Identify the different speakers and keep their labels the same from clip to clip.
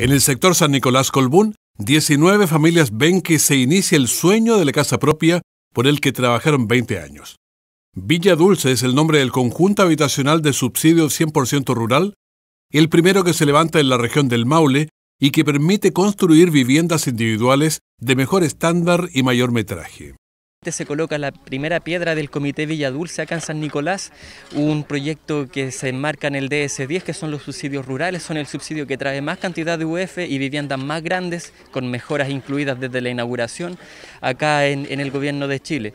Speaker 1: En el sector San Nicolás Colbún, 19 familias ven que se inicia el sueño de la casa propia por el que trabajaron 20 años. Villa Dulce es el nombre del conjunto habitacional de subsidio 100% rural, el primero que se levanta en la región del Maule y que permite construir viviendas individuales de mejor estándar y mayor metraje.
Speaker 2: Se coloca la primera piedra del Comité Villa Dulce acá en San Nicolás, un proyecto que se enmarca en el DS10, que son los subsidios rurales, son el subsidio que trae más cantidad de UF y viviendas más grandes, con mejoras incluidas desde la inauguración acá en el gobierno de Chile.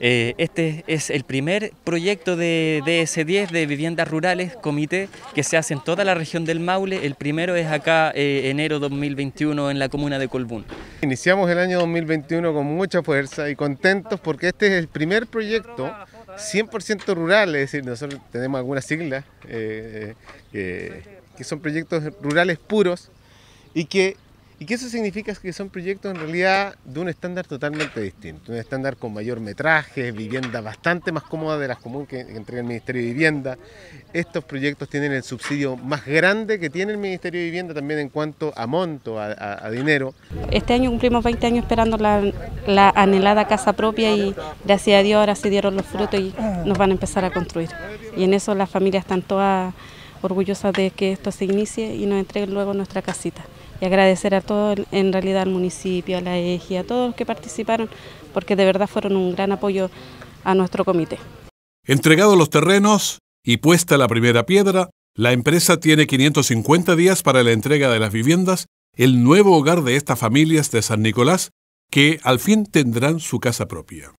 Speaker 2: Eh, este es el primer proyecto de DS10 de viviendas rurales, comité, que se hace en toda la región del Maule. El primero es acá, en eh, enero 2021, en la comuna de Colbún.
Speaker 3: Iniciamos el año 2021 con mucha fuerza y contentos porque este es el primer proyecto 100% rural, es decir, nosotros tenemos algunas siglas eh, que son proyectos rurales puros y que y que eso significa que son proyectos en realidad de un estándar totalmente distinto, un estándar con mayor metraje, vivienda bastante más cómoda de las comunes que entrega el Ministerio de Vivienda. Estos proyectos tienen el subsidio más grande que tiene el Ministerio de Vivienda también en cuanto a monto, a, dinero.
Speaker 4: Este año cumplimos 20 años esperando la, la anhelada casa propia y gracias a Dios ahora se dieron los frutos y nos van a empezar a construir. Y en eso las familias están todas orgullosa de que esto se inicie y nos entreguen luego nuestra casita. Y agradecer a todo, en realidad al municipio, a la EGI, a todos los que participaron, porque de verdad fueron un gran apoyo a nuestro comité.
Speaker 1: Entregados los terrenos y puesta la primera piedra, la empresa tiene 550 días para la entrega de las viviendas, el nuevo hogar de estas familias de San Nicolás, que al fin tendrán su casa propia.